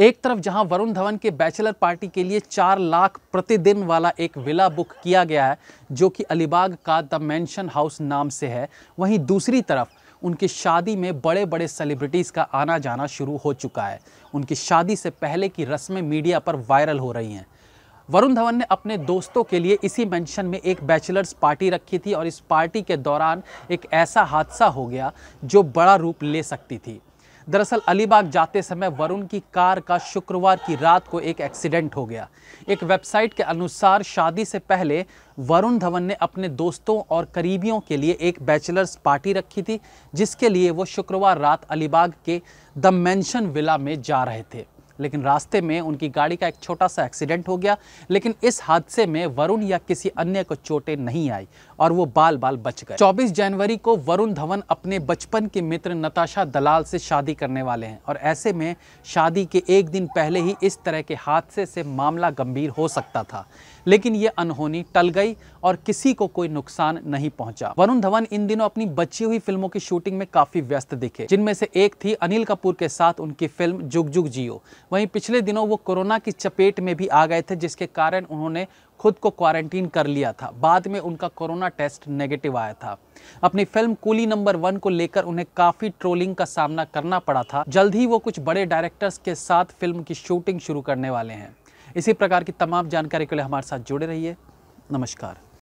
एक तरफ जहां वरुण धवन के बैचलर पार्टी के लिए चार लाख प्रतिदिन वाला एक विला बुक किया गया है जो कि अलीबाग का द मैंशन हाउस नाम से है वहीं दूसरी तरफ उनकी शादी में बड़े बड़े सेलिब्रिटीज़ का आना जाना शुरू हो चुका है उनकी शादी से पहले की रस्में मीडिया पर वायरल हो रही हैं वरुण धवन ने अपने दोस्तों के लिए इसी मेंशन में एक बैचलर्स पार्टी रखी थी और इस पार्टी के दौरान एक ऐसा हादसा हो गया जो बड़ा रूप ले सकती थी दरअसल अलीबाग जाते समय वरुण की कार का शुक्रवार की रात को एक एक्सीडेंट हो गया एक वेबसाइट के अनुसार शादी से पहले वरुण धवन ने अपने दोस्तों और करीबियों के लिए एक बैचलर्स पार्टी रखी थी जिसके लिए वो शुक्रवार रात अलीबाग के द मैंशन विला में जा रहे थे लेकिन रास्ते में उनकी गाड़ी का एक छोटा सा एक्सीडेंट हो गया लेकिन इस हादसे में वरुण या किसी अन्य को चोटें नहीं आई और वो बाल बाल बच गए 24 जनवरी को वरुण धवन अपने बचपन के मित्र नताशा दलाल से शादी करने वाले हैं और ऐसे में शादी के एक दिन पहले ही इस तरह के हादसे से मामला गंभीर हो सकता था लेकिन ये अनहोनी टल गई और किसी को कोई नुकसान नहीं पहुंचा वरुण धवन इन दिनों अपनी बची हुई फिल्मों की शूटिंग में काफी व्यस्त दिखे जिनमें से एक थी अनिल कपूर के साथ उनकी फिल्म जुग जुग जियो वहीं पिछले दिनों वो कोरोना की चपेट में भी आ गए थे जिसके कारण उन्होंने खुद को क्वारंटीन कर लिया था बाद में उनका कोरोना टेस्ट नेगेटिव आया था अपनी फिल्म कूली नंबर वन को लेकर उन्हें काफ़ी ट्रोलिंग का सामना करना पड़ा था जल्द ही वो कुछ बड़े डायरेक्टर्स के साथ फिल्म की शूटिंग शुरू करने वाले हैं इसी प्रकार की तमाम जानकारी के लिए हमारे साथ जुड़े रहिए नमस्कार